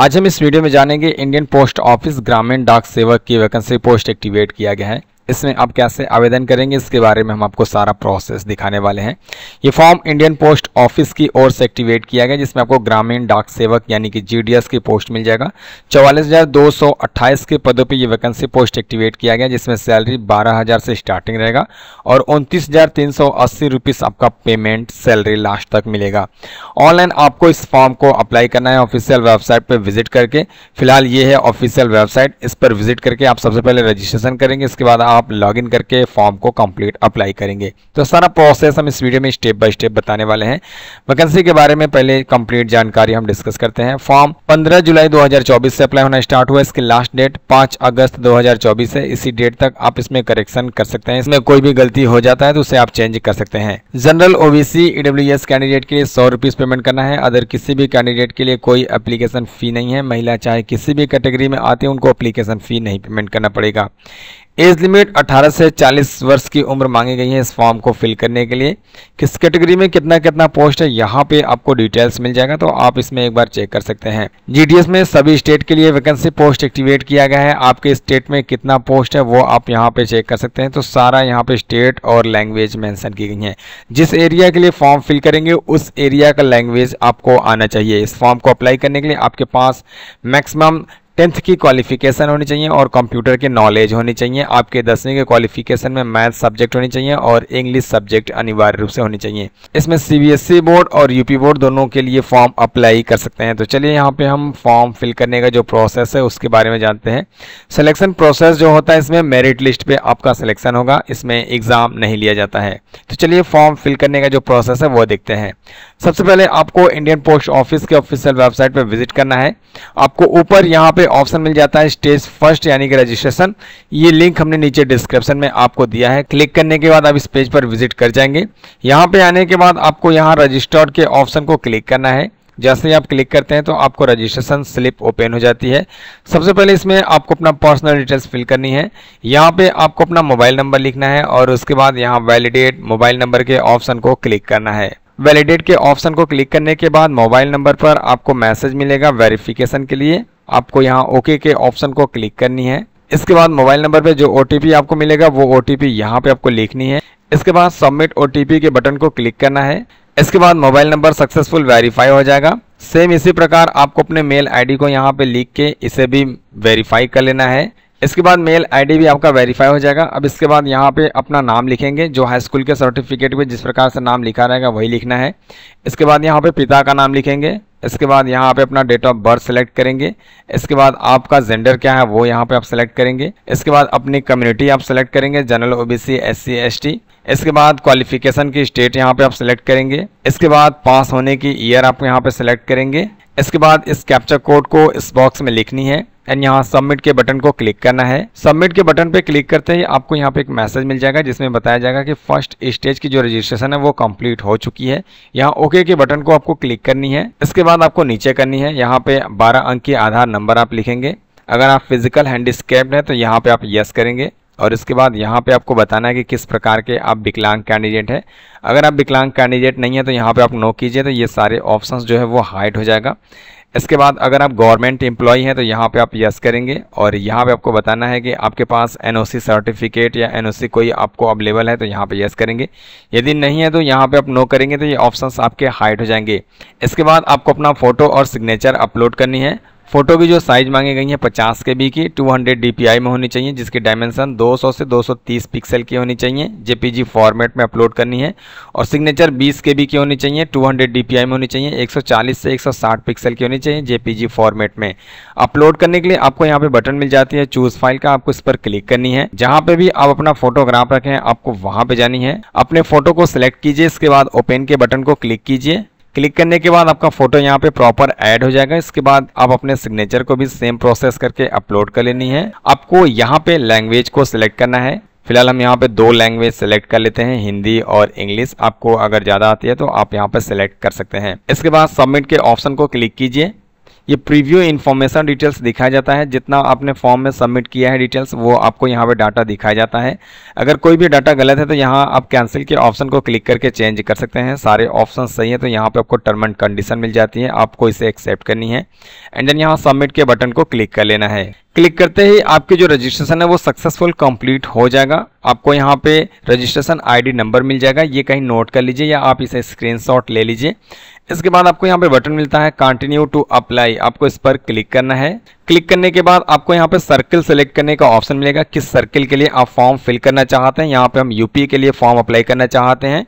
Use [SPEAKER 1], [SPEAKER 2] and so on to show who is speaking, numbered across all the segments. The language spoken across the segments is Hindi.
[SPEAKER 1] आज हम इस वीडियो में जानेंगे इंडियन पोस्ट ऑफिस ग्रामीण डाक सेवक की वैकेंसी पोस्ट एक्टिवेट किया गया है इसमें आप कैसे आवेदन करेंगे इसके बारे में हम आपको सारा प्रोसेस दिखाने वाले हैं ये फॉर्म इंडियन पोस्ट ऑफिस की ओर से एक्टिवेट किया गया जिसमें आपको ग्रामीण डाक सेवक यानी कि जीडीएस की पोस्ट मिल जाएगा चौवालीस के पदों पर यह वैकेंसी पोस्ट एक्टिवेट किया गया जिसमें सैलरी बारह से स्टार्टिंग रहेगा और उनतीस आपका पेमेंट सैलरी लास्ट तक मिलेगा ऑनलाइन आपको इस फॉर्म को अप्लाई करना है ऑफिशियल वेबसाइट पर विजिट करके फिलहाल ये है ऑफिशियल वेबसाइट इस पर विजिट करके आप सबसे पहले रजिस्ट्रेशन करेंगे इसके बाद आप आप लॉगिन करके फॉर्म को कंप्लीट अप्लाई करेंगे तो सारा प्रोसेस हम इस वीडियो में स्टेप बाय स्टेप बताने वाले हैं वैकेंसी के बारे में पहले कंप्लीट जानकारी हम डिस्कस करते हैं फॉर्म 15 जुलाई 2024 से अप्लाई होना स्टार्ट हुआ इसकी लास्ट डेट 5 अगस्त 2024 है इसी डेट तक आप इसमें करेक्शन कर सकते हैं इसमें कोई भी गलती हो जाता है तो उसे आप चेंज कर सकते हैं जनरल ओबीसी ईडब्ल्यू कैंडिडेट के लिए सौ पेमेंट करना है अदर किसी भी कैंडिडेट के लिए कोई अप्लीकेशन फी नहीं है महिला चाहे किसी भी कैटेगरी में आती है उनको अप्लीकेशन फी नहीं पेमेंट करना पड़ेगा एज लिमिट 18 से 40 वर्ष की उम्र मांगी गई है इस फॉर्म को फिल करने के लिए किस कैटेगरी में कितना कितना पोस्ट है यहाँ पे आपको डिटेल्स मिल जाएगा तो आप इसमें एक बार चेक कर सकते हैं जीडीएस में सभी स्टेट के लिए वैकेंसी पोस्ट एक्टिवेट किया गया है आपके स्टेट में कितना पोस्ट है वो आप यहाँ पे चेक कर सकते हैं तो सारा यहाँ पे स्टेट और लैंग्वेज मैंसन की गई है जिस एरिया के लिए फॉर्म फिल करेंगे उस एरिया का लैंग्वेज आपको आना चाहिए इस फॉर्म को अप्लाई करने के लिए आपके पास मैक्सिमम टेंथ की क्वालिफिकेशन होनी चाहिए और कंप्यूटर के नॉलेज होनी चाहिए आपके दसवीं के क्वालिफिकेशन में मैथ सब्जेक्ट होनी चाहिए और इंग्लिश सब्जेक्ट अनिवार्य रूप से होनी चाहिए इसमें सीबीएसई बोर्ड e और यूपी बोर्ड दोनों के लिए फॉर्म अप्लाई कर सकते हैं तो चलिए यहाँ पे हम फॉर्म फिल करने का जो प्रोसेस है उसके बारे में जानते हैं सिलेक्शन प्रोसेस जो होता है इसमें मेरिट लिस्ट पे आपका सिलेक्शन होगा इसमें एग्जाम नहीं लिया जाता है तो चलिए फॉर्म फिल करने का जो प्रोसेस है वो देखते हैं सबसे पहले आपको इंडियन पोस्ट ऑफिस के ऑफिशियल वेबसाइट पर विजिट करना है आपको ऊपर यहाँ पे ऑप्शन मिल जाता है स्टेज फर्स्ट यानी कि रजिस्ट्रेशन ये लिंक हमने नीचे डिस्क्रिप्शन में आपको दिया है क्लिक करने के बाद आप इस पेज पर विजिट कर जाएंगे यहाँ पे आने के बाद आपको यहाँ रजिस्टर्ड के ऑप्शन को क्लिक करना है जैसे ही आप क्लिक करते हैं तो आपको रजिस्ट्रेशन स्लिप ओपन हो जाती है सबसे पहले इसमें आपको अपना पर्सनल डिटेल्स फिल करनी है यहाँ पे आपको अपना मोबाइल नंबर लिखना है और उसके बाद यहाँ वैलिडेट मोबाइल नंबर के ऑप्शन को क्लिक करना है वैलिडेट के ऑप्शन को क्लिक करने के बाद मोबाइल नंबर पर आपको मैसेज मिलेगा वेरिफिकेशन के लिए आपको यहाँ ओके के ऑप्शन को क्लिक करनी है इसके बाद मोबाइल नंबर पे जो ओ आपको मिलेगा वो ओ टी यहाँ पे आपको लिखनी है इसके बाद सबमिट ओ के बटन को क्लिक करना है इसके बाद मोबाइल नंबर सक्सेसफुल वेरीफाई हो जाएगा सेम इसी प्रकार आपको अपने मेल आईडी को यहाँ पे लिख के इसे भी वेरीफाई कर लेना है इसके बाद मेल आईडी भी आपका वेरीफाई हो जाएगा अब इसके बाद यहाँ पे अपना नाम लिखेंगे जो हाई स्कूल के सर्टिफिकेट में जिस प्रकार से नाम लिखा रहेगा वही लिखना है इसके बाद यहाँ पे पिता का नाम लिखेंगे इसके बाद यहाँ पे अपना डेट ऑफ बर्थ सेलेक्ट करेंगे इसके बाद आपका जेंडर क्या है वो यहाँ पे आप सेलेक्ट करेंगे इसके बाद अपनी कम्युनिटी आप सेलेक्ट करेंगे जनरल ओबीसी एससी एसटी इसके बाद क्वालिफिकेशन की स्टेट यहाँ पे आप सिलेक्ट करेंगे इसके बाद पास होने की ईयर आप यहाँ पे सिलेक्ट करेंगे इसके बाद इस कैप्चर कोड को इस बॉक्स में लिखनी है एंड यहाँ सबमिट के बटन को क्लिक करना है सबमिट के बटन पे क्लिक करते ही आपको यहाँ पे एक मैसेज मिल जाएगा जिसमें बताया जाएगा कि फर्स्ट स्टेज की जो रजिस्ट्रेशन है वो कंप्लीट हो चुकी है यहाँ ओके के बटन को आपको क्लिक करनी है इसके बाद आपको नीचे करनी है यहाँ पे 12 अंक के आधार नंबर आप लिखेंगे अगर आप फिजिकल हैंडीस्केप्ड है तो यहाँ पे आप यस करेंगे और इसके बाद यहाँ पे आपको बताना है कि किस प्रकार के आप विकलांग कैंडिडेट हैं अगर आप विकलांग कैंडिडेट नहीं है तो यहाँ पे आप नो कीजिए तो ये सारे ऑप्शंस जो है वो हाइड हो जाएगा इसके बाद अगर आप गवर्नमेंट एम्प्लॉय हैं तो यहाँ पे आप यस करेंगे और यहाँ पे आपको बताना है कि आपके पास एनओसी सर्टिफिकेट या एनओसी कोई आपको अवेलेबल है तो यहाँ पे यस करेंगे यदि नहीं है तो यहाँ पे आप नो करेंगे तो ये ऑप्शंस आपके हाइट हो जाएंगे इसके बाद आपको अपना फ़ोटो और सिग्नेचर अपलोड करनी है फोटो की जो साइज मांगी गई है 50 के बी की 200 डीपीआई में होनी चाहिए जिसकी डायमेंशन 200 से 230 पिक्सल की होनी चाहिए जेपीजी फॉर्मेट में अपलोड करनी है और सिग्नेचर 20 के बी की होनी चाहिए 200 डीपीआई में होनी चाहिए 140 से 160 पिक्सल की होनी चाहिए जेपीजी फॉर्मेट में अपलोड करने के लिए आपको यहाँ पे बटन मिल जाती है चूज फाइल का आपको इस पर क्लिक करनी है जहाँ पे भी आप अपना फोटोग्राफ रखें आपको वहां पे जानी है अपने फोटो को सिलेक्ट कीजिए इसके बाद ओपन के बटन को क्लिक कीजिए क्लिक करने के बाद आपका फोटो यहाँ पे प्रॉपर ऐड हो जाएगा इसके बाद आप अपने सिग्नेचर को भी सेम प्रोसेस करके अपलोड कर लेनी है आपको यहाँ पे लैंग्वेज को सिलेक्ट करना है फिलहाल हम यहाँ पे दो लैंग्वेज सेलेक्ट कर लेते हैं हिंदी और इंग्लिश आपको अगर ज़्यादा आती है तो आप यहाँ पे सिलेक्ट कर सकते हैं इसके बाद सबमिट के ऑप्शन को क्लिक कीजिए ये प्रीव्यू इन्फॉर्मेशन डिटेल्स दिखाया जाता है जितना आपने फॉर्म में सबमिट किया है डिटेल्स वो आपको यहाँ पे डाटा दिखाया जाता है अगर कोई भी डाटा गलत है तो यहाँ आप कैंसिल के ऑप्शन को क्लिक करके चेंज कर सकते हैं सारे ऑप्शन सही है तो यहाँ पर आपको टर्म एंड कंडीशन मिल जाती है आपको इसे एक्सेप्ट करनी है एंड देन यहाँ सबमिट के बटन को क्लिक कर लेना है क्लिक करते ही आपके जो रजिस्ट्रेशन है वो सक्सेसफुल कंप्लीट हो जाएगा आपको यहाँ पे रजिस्ट्रेशन आईडी नंबर मिल जाएगा ये कहीं नोट कर लीजिए या आप इसे स्क्रीनशॉट ले लीजिए इसके बाद आपको यहाँ पे बटन मिलता है कंटिन्यू टू अप्लाई आपको इस पर क्लिक करना है क्लिक करने के बाद आपको यहाँ पे सर्किल सेलेक्ट करने का ऑप्शन मिलेगा किस सर्किल के लिए आप फॉर्म फिल करना चाहते हैं यहाँ पे हम यूपी के लिए फॉर्म अप्लाई करना चाहते हैं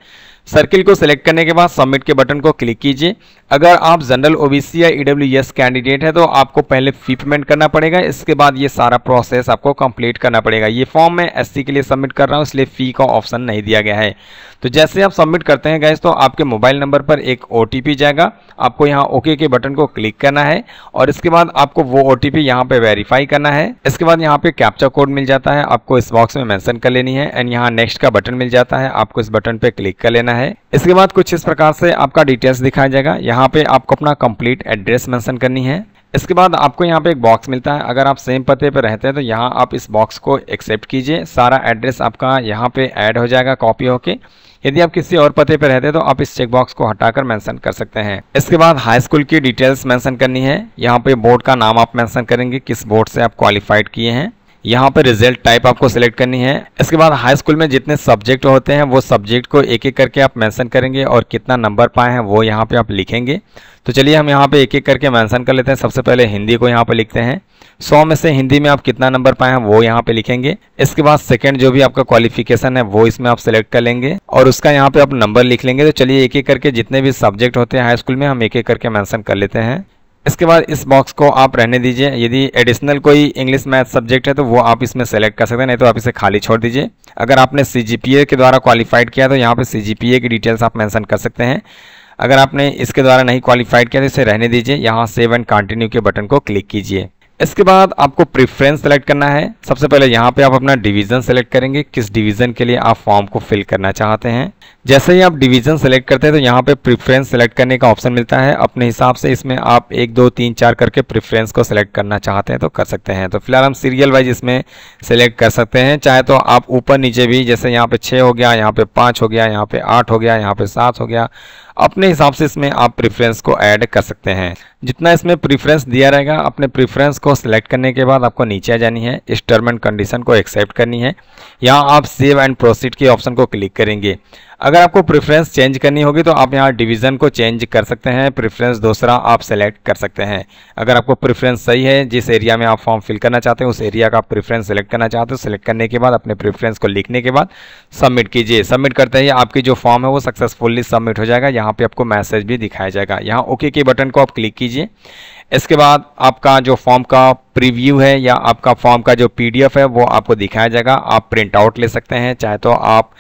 [SPEAKER 1] सर्किल को सिलेक्ट करने के बाद सबमिट के बटन को क्लिक कीजिए अगर आप जनरल ओबीसी या ईडब्ल्यू कैंडिडेट है तो आपको पहले फी पेमेंट करना पड़ेगा इसके बाद ये सारा प्रोसेस आपको कंप्लीट करना पड़ेगा ये फॉर्म मैं एससी के लिए सबमिट कर रहा हूँ इसलिए फ़ी का ऑप्शन नहीं दिया गया है तो जैसे आप सबमिट करते हैं गैस तो आपके मोबाइल नंबर पर एक ओ जाएगा आपको यहाँ ओके के बटन को क्लिक करना है और इसके बाद आपको वो ओ टी यहाँ पे वेरीफाई करना है इसके बाद यहाँ पे कैप्चा कोड मिल जाता है आपको इस बॉक्स में मैंसन कर लेनी है एंड यहाँ नेक्स्ट का बटन मिल जाता है आपको इस बटन पे क्लिक कर लेना है इसके बाद कुछ इस प्रकार से आपका डिटेल्स दिखाया जाएगा यहाँ पे आपको अपना कंप्लीट एड्रेस मेंशन करनी है इसके बाद आपको यहाँ पे एक बॉक्स मिलता है अगर आप सेम पते पर रहते हैं तो यहाँ आप इस बॉक्स को एक्सेप्ट कीजिए सारा एड्रेस आपका यहाँ पे ऐड हो जाएगा कॉपी होके यदि आप किसी और पते पर रहते हैं तो आप इस चेकबॉक्स को हटाकर मेंशन कर सकते हैं इसके बाद हाई स्कूल की डिटेल्स मेंशन करनी है यहाँ पे बोर्ड का नाम आप मेंशन करेंगे किस बोर्ड से आप क्वालिफाइड किए हैं यहाँ पर रिजल्ट टाइप आपको सिलेक्ट करनी है इसके बाद हाई स्कूल में जितने सब्जेक्ट होते हैं वो सब्जेक्ट को एक एक करके आप मेंशन करेंगे और कितना नंबर पाए हैं वो यहाँ पे आप लिखेंगे तो चलिए हम यहाँ पे एक एक करके मेंशन कर लेते हैं सबसे पहले हिंदी को यहाँ पे लिखते हैं सौ में से हिंदी में आप कितना नंबर पाए हैं वो यहाँ पे लिखेंगे इसके बाद सेकेंड जो भी आपका क्वालिफिकेशन है वो इसमें आप सेलेक्ट कर लेंगे और उसका यहाँ पे आप नंबर लिख लेंगे तो चलिए एक एक करके जितने भी सब्जेक्ट होते हैं हाई स्कूल में हम एक एक करके मैंसन कर लेते हैं इसके बाद इस बॉक्स को आप रहने दीजिए यदि एडिशनल कोई इंग्लिश मैथ सब्जेक्ट है तो वो आप इसमें सेलेक्ट कर सकते हैं नहीं तो आप इसे खाली छोड़ दीजिए अगर आपने सी के द्वारा क्वालिफाइड किया तो यहाँ पर सी की डिटेल्स आप मैंसन कर सकते हैं अगर आपने इसके द्वारा नहीं क्वालिफाइड किया तो इसे रहने दीजिए यहाँ सेव एंड कंटिन्यू के बटन को क्लिक कीजिए इसके बाद आपको प्रेफरेंस सेलेक्ट करना है सबसे पहले यहाँ पे आप अपना डिवीजन सेलेक्ट करेंगे किस डिवीजन के लिए आप फॉर्म को फिल करना चाहते हैं जैसे ही आप डिवीजन सेलेक्ट करते हैं तो यहाँ पे प्रेफरेंस सेलेक्ट करने का ऑप्शन मिलता है अपने हिसाब से इसमें आप एक दो तीन चार करके प्रेफरेंस को सिलेक्ट करना चाहते हैं तो कर सकते हैं तो फिलहाल हम सीरियल वाइज इसमें सेलेक्ट कर सकते हैं चाहे तो आप ऊपर नीचे भी जैसे यहाँ पे छः हो गया यहाँ पे पाँच हो गया यहाँ पे आठ हो गया यहाँ पे सात हो गया अपने हिसाब से इसमें आप प्रेफरेंस को ऐड कर सकते हैं जितना इसमें प्रेफरेंस दिया रहेगा अपने प्रेफरेंस को सिलेक्ट करने के बाद आपको नीचे जानी है इस टर्म एंड कंडीशन को एक्सेप्ट करनी है यहाँ आप सेव एंड प्रोसीड के ऑप्शन को क्लिक करेंगे अगर आपको प्रेफरेंस चेंज करनी होगी तो आप यहाँ डिवीज़न को चेंज कर सकते हैं प्रेफरेंस दूसरा आप सेलेक्ट कर सकते हैं अगर आपको प्रेफरेंस सही है जिस एरिया में आप फॉर्म फिल करना चाहते हैं उस एरिया का प्रेफरेंस सेलेक्ट करना चाहते हो सेलेक्ट करने के बाद अपने प्रेफरेंस को लिखने के बाद सबमिट कीजिए सबमिट करते ही आपकी जो फॉर्म है वो सक्सेसफुल्ली सबमिट हो जाएगा यहाँ पर आपको मैसेज भी दिखाया जाएगा यहाँ ओके के बटन को आप क्लिक कीजिए इसके बाद आपका जो फॉर्म का प्रीव्यू है या आपका फॉर्म का जो पी है वो आपको दिखाया जाएगा आप प्रिंट आउट ले सकते हैं चाहे तो आप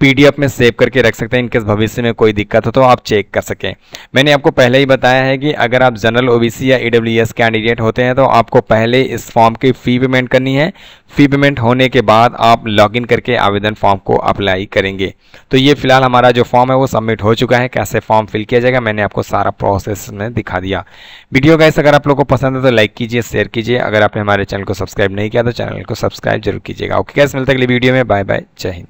[SPEAKER 1] पीडीएफ में सेव करके रख सकते हैं इनकेस भविष्य में कोई दिक्कत हो तो आप चेक कर सकें मैंने आपको पहले ही बताया है कि अगर आप जनरल ओबीसी या ईडब्ल्यूएस e कैंडिडेट होते हैं तो आपको पहले इस फॉर्म की फ़ी पेमेंट करनी है फ़ी पेमेंट होने के बाद आप लॉगिन करके आवेदन फॉर्म को अप्लाई करेंगे तो ये फिलहाल हमारा जो फॉर्म है वो सबमिट हो चुका है कैसे फॉर्म फिल किया जाएगा मैंने आपको सारा प्रोसेस में दिखा दिया वीडियो गाइस अगर आप लोग को पसंद है तो लाइक कीजिए शेयर कीजिए अगर आपने हमारे चैनल को सब्सक्राइब नहीं किया तो चैनल को सब्सक्राइब जरूर कीजिएगा ओके कैसे मिलता अगली वीडियो में बाय बाय जय हिंद